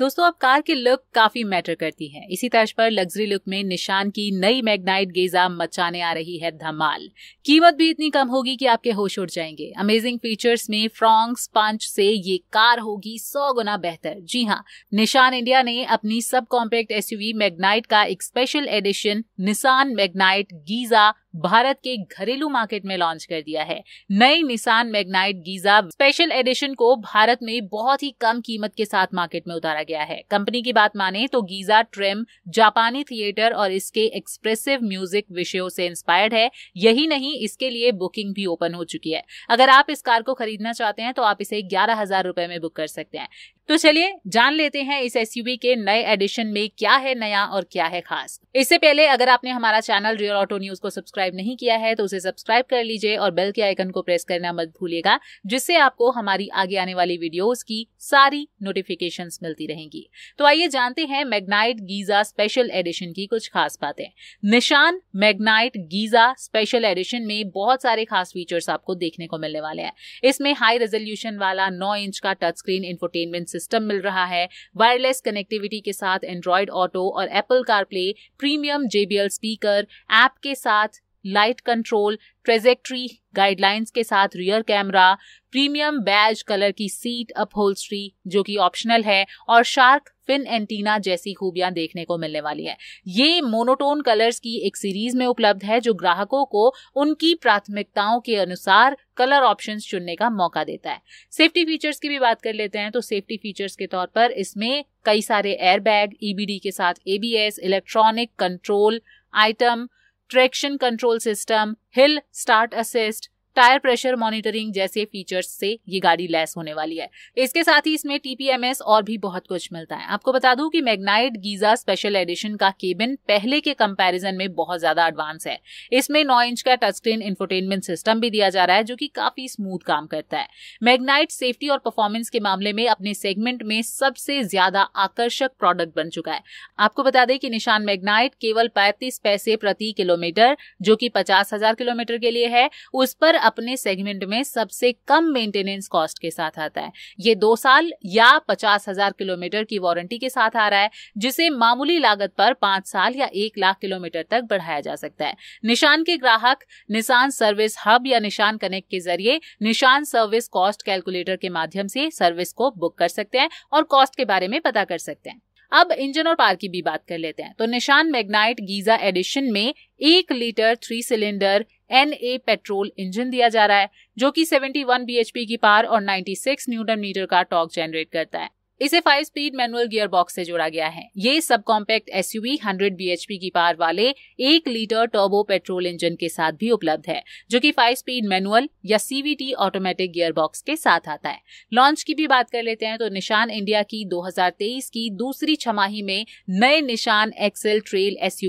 दोस्तों अब कार की लुक काफी मैटर करती है इसी तर्ज पर लग्जरी लुक में निशान की नई मैग्नाइट गेजा मचाने आ रही है धमाल कीमत भी इतनी कम होगी कि आपके होश उड़ जाएंगे अमेजिंग फीचर्स में फ्रॉन्क्स पंच से ये कार होगी सौ गुना बेहतर जी हाँ निशान इंडिया ने अपनी सब कॉम्पैक्ट एसयूवी मैग्नाइट का एक special edition Nissan Magnite Geza Bharat के घरेलू मार्केट में लॉन्च कर दिया है नई निशान मैग्नाइट गीजा स्पेशल एडिशन को भारत में बहुत ही कम कीमत के साथ मार्केट में उतारा गया है कंपनी की बात माने तो गीजा ट्रेम जापानी थिएटर और इसके एक्सप्रेसिव म्यूजिक विषयों से इंस्पायर्ड है यही नहीं इसके लिए बुकिंग भी ओपन हो चुकी है अगर आप इस कार को खरीदना चाहते हैं तो आप इसे ग्यारह हजार में बुक कर सकते हैं तो चलिए जान लेते हैं इस एस के नए एडिशन में क्या है नया और क्या है खास इससे पहले अगर आपने हमारा चैनल रियल ऑटो न्यूज को सब्सक्राइब नहीं किया है तो उसे सब्सक्राइब कर लीजिए और बेल के आइकन को प्रेस करना मत भूलिएगा जिससे आपको हमारी आगे आने वाली वीडियोस की सारी नोटिफिकेशन मिलती रहेंगी तो आइए जानते हैं मैग्नाइट गीजा स्पेशल एडिशन की कुछ खास बातें निशान मैग्नाइट गीजा स्पेशल एडिशन में बहुत सारे खास फीचर्स आपको देखने को मिलने वाले हैं इसमें हाई रेजोल्यूशन वाला नौ इंच का टच स्क्रीन इंफोटेनमेंट सिस्टम मिल रहा है वायरलेस कनेक्टिविटी के साथ एंड्रॉयड ऑटो और Apple CarPlay premium JBL speaker app के साथ लाइट कंट्रोल ट्रेजेक्ट्री गाइडलाइंस के साथ rear camera premium badge colour की सीट अपहोल्स्ट्री जो कि ऑप्शनल है और शार्क फिन एंटीना जैसी खूबियां देखने को मिलने वाली है ये मोनोटोन कलर्स की एक सीरीज में उपलब्ध है जो ग्राहकों को उनकी प्राथमिकताओं के अनुसार कलर ऑप्शन चुनने का मौका देता है सेफ्टी फीचर्स की भी बात कर लेते हैं तो सेफ्टी फीचर्स के तौर पर इसमें कई सारे एयरबैग ईबीडी e के साथ ABS electronic control item traction control system, hill start assist, tyre pressure monitoring जैसे फीचर्स से ये गाड़ी लैस होने वाली है इसके साथ ही इसमें टीपीएमएस और भी बहुत कुछ मिलता है आपको बता दूं कि मैग्नाइट गीजा स्पेशल एडिशन का केबिन पहले के कंपैरिजन में बहुत ज्यादा एडवांस है इसमें नौ इंच का टच स्क्रीन इंफोटेनमेंट सिस्टम भी दिया जा रहा है जो की काफी स्मूथ काम करता है मैग्नाइट सेफ्टी और परफॉर्मेंस के मामले में अपने सेगमेंट में सबसे ज्यादा आकर्षक प्रोडक्ट बन चुका है आपको बता दें कि निशान मैग्नाइट केवल पैंतीस पैसे प्रति किलोमीटर जो कि पचास हजार किलोमीटर के लिए है उस पर अपने सेगमेंट में सबसे कम मेंटेनेंस कॉस्ट के साथ आता है ये दो साल या पचास हजार किलोमीटर की वारंटी के साथ आ रहा है जिसे मामूली लागत पर पांच साल या एक लाख किलोमीटर तक बढ़ाया जा सकता है निशान के ग्राहक निशान सर्विस हब या निशान कनेक्ट के जरिए निशान सर्विस कॉस्ट कैलकुलेटर के माध्यम से सर्विस को बुक कर सकते हैं और कॉस्ट के बारे में पता कर सकते हैं अब इंजन और पार की भी बात कर लेते हैं तो निशान मैग्नाइट गीजा एडिशन में एक litre three cylinder N A petrol engine दिया जा रहा है जो कि 71 वन की पावर और 96 न्यूटन मीटर का टॉर्क जनरेट करता है इसे five speed manual gear box से जोड़ा गया है ये sub compact SUV you BHP की पार वाले एक लीटर टर्बो पेट्रोल इंजन के साथ भी उपलब्ध है जो कि फाइव स्पीड मैनुअल या सीवीटी ऑटोमेटिक गियर बॉक्स के साथ आता है लॉन्च की भी बात कर लेते हैं तो निशान इंडिया की 2023 की दूसरी छमाही में नए निशान एक्सेल ट्रेल एस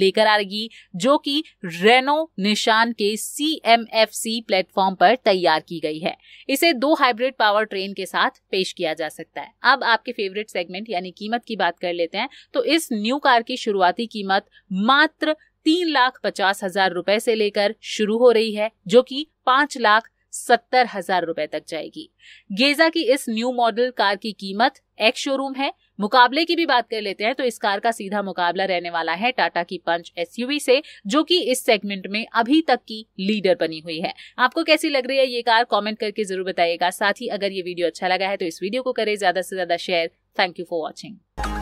लेकर आएगी जो कि रेनो निशान के C M F C platform पर तैयार की गई है इसे दो हाइब्रिड पावर ट्रेन के साथ पेश किया जा सकता है अब आपके फेवरेट सेगमेंट यानी कीमत की बात कर लेते हैं तो इस न्यू कार की शुरुआती कीमत मात्र तीन लाख पचास हजार रुपए से लेकर शुरू हो रही है जो कि पांच लाख सत्तर हजार रुपए तक जाएगी गेजा की इस न्यू मॉडल कार की कीमत एक्स शोरूम है मुकाबले की भी बात कर लेते हैं तो इस कार का सीधा मुकाबला रहने वाला है टाटा की पंच एसयूवी से जो कि इस सेगमेंट में अभी तक की लीडर बनी हुई है आपको कैसी लग रही है ये कार कॉमेंट करके जरूर बताइएगा साथ ही अगर ये वीडियो अच्छा लगा है तो इस वीडियो को करें ज्यादा से ज्यादा share thank you for watching